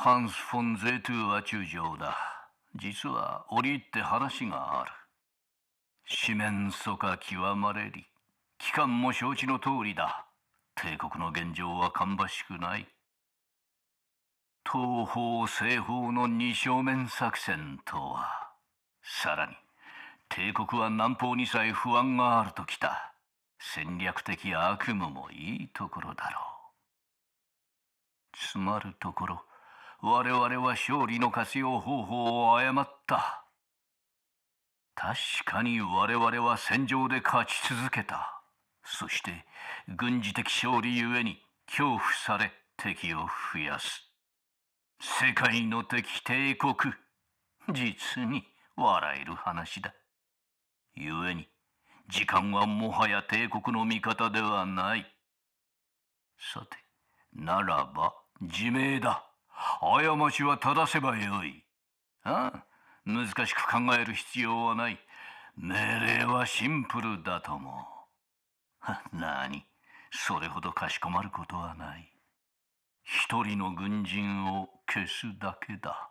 ハンス・フォン・ゼトゥは中将だ。実は折り入って話がある。四面楚歌極まれり。期間も承知の通りだ。帝国の現状は芳しくない。東方西方の二正面作戦とは。さらに、帝国は南方にさえ不安があるときた。戦略的悪夢もいいところだろう。つまるところ、我々は勝利の活用方法を誤った。確かに我々は戦場で勝ち続けた。そして、軍事的勝利ゆえに恐怖され敵を増やす。世界の敵帝国。実に笑える話だ。故に、時間はもはや帝国の味方ではない。さて、ならば、自明だ。過ちは正せばよい。ああ、難しく考える必要はない。命令はシンプルだとも。何それほどかしこまることはない。一人の軍人を消すだけだ。